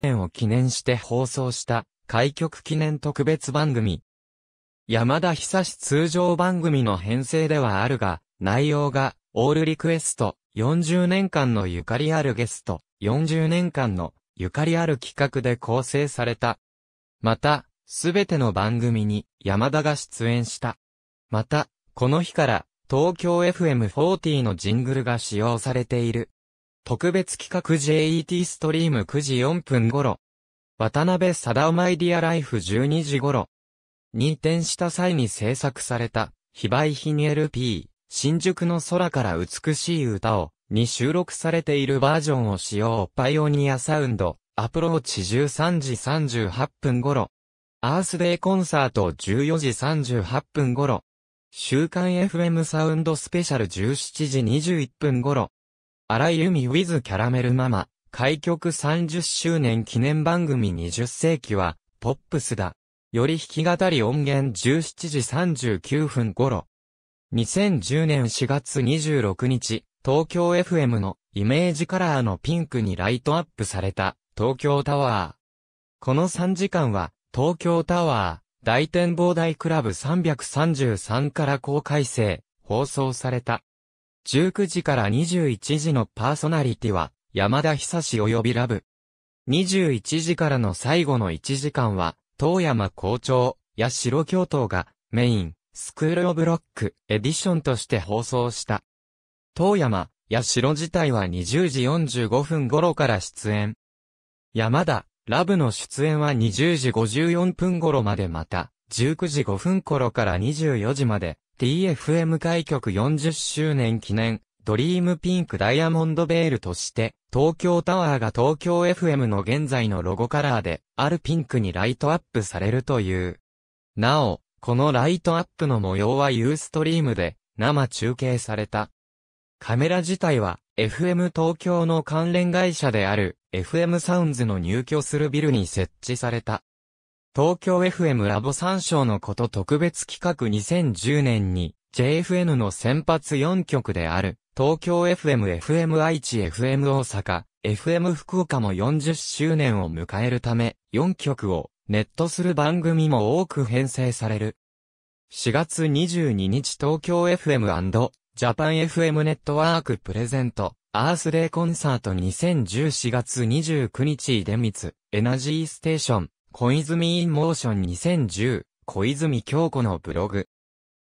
年を記念して放送した開局記念特別番組。山田久志通常番組の編成ではあるが、内容がオールリクエスト40年間のゆかりあるゲスト40年間のゆかりある企画で構成された。また、すべての番組に山田が出演した。また、この日から東京 FM40 のジングルが使用されている。特別企画 JET ストリーム9時4分頃。渡辺貞夫マイディアライフ12時頃。に転した際に制作された、非売品 LP、新宿の空から美しい歌を、に収録されているバージョンを使用。パイオニアサウンド、アプローチ13時38分頃。アースデイコンサート14時38分頃。週刊 FM サウンドスペシャル17時21分頃。荒井由美 with キャラメルママ、開局30周年記念番組20世紀は、ポップスだ。より弾き語り音源17時39分頃。2010年4月26日、東京 FM のイメージカラーのピンクにライトアップされた東京タワー。この3時間は東京タワー大展望台クラブ333から公開生放送された。19時から21時のパーソナリティは、山田久志及びラブ。21時からの最後の1時間は、東山校長、や代教頭が、メイン、スクールオブロック、エディションとして放送した。東山、や代自体は20時45分頃から出演。山田、ラブの出演は20時54分頃までまた、19時5分頃から24時まで、t f m 開局40周年記念、ドリームピンクダイヤモンドベールとして、東京タワーが東京 FM の現在のロゴカラーで、あるピンクにライトアップされるという。なお、このライトアップの模様はユーストリームで、生中継された。カメラ自体は、FM 東京の関連会社である、FM サウンズの入居するビルに設置された。東京 FM ラボ参照のこと特別企画2010年に JFN の先発4局である東京 FM、FM 愛知、FM 大阪、FM 福岡も40周年を迎えるため4局をネットする番組も多く編成される。4月22日東京 FM& ジャパン FM ネットワークプレゼントアースデイコンサート20104月29日出光エナジーステーション小泉インモーション2010、小泉京子のブログ。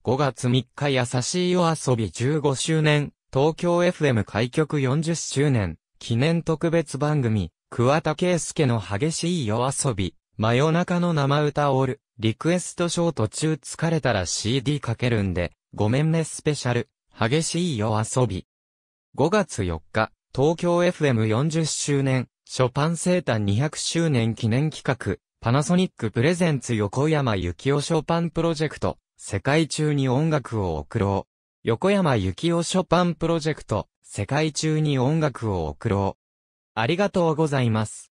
5月3日優しいお遊び15周年、東京 FM 開局40周年、記念特別番組、桑田圭介の激しい夜遊び、真夜中の生歌オール、リクエストショー途中疲れたら CD かけるんで、ごめんねスペシャル、激しい夜遊び。5月4日、東京 FM40 周年、ショパン生誕200周年記念企画、パナソニックプレゼンツ横山幸雄ショパンプロジェクト、世界中に音楽を送ろう。横山幸雄ショパンプロジェクト、世界中に音楽を送ろう。ありがとうございます。